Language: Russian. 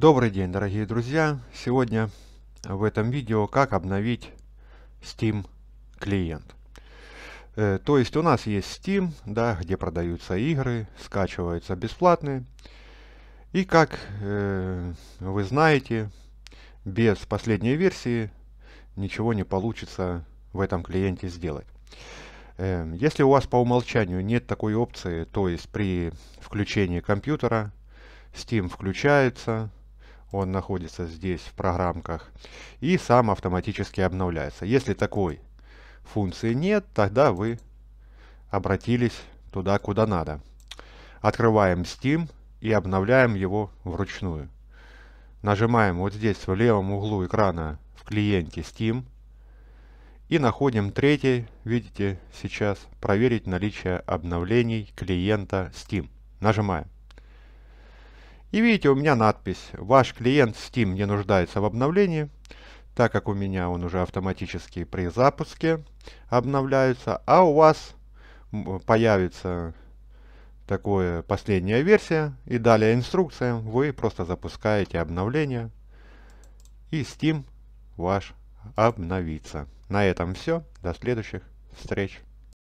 Добрый день, дорогие друзья! Сегодня в этом видео как обновить Steam клиент. Э, то есть у нас есть Steam, да, где продаются игры, скачиваются бесплатные. И как э, вы знаете, без последней версии ничего не получится в этом клиенте сделать. Э, если у вас по умолчанию нет такой опции, то есть при включении компьютера Steam включается, он находится здесь в программках, и сам автоматически обновляется. Если такой функции нет, тогда вы обратились туда, куда надо. Открываем Steam и обновляем его вручную. Нажимаем вот здесь в левом углу экрана в клиенте Steam и находим третий, видите сейчас, проверить наличие обновлений клиента Steam. Нажимаем. И видите, у меня надпись «Ваш клиент Steam не нуждается в обновлении», так как у меня он уже автоматически при запуске обновляется, а у вас появится такое последняя версия и далее инструкция, вы просто запускаете обновление и Steam ваш обновится. На этом все, до следующих встреч.